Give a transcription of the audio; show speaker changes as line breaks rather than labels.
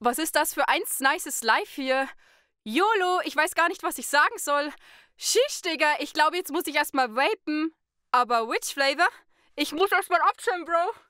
Was ist das für ein nices Life hier? YOLO, ich weiß gar nicht, was ich sagen soll. Shish, Digga, ich glaube, jetzt muss ich erstmal vapen. Aber Witch Flavor? Ich muss erstmal optionen, Bro.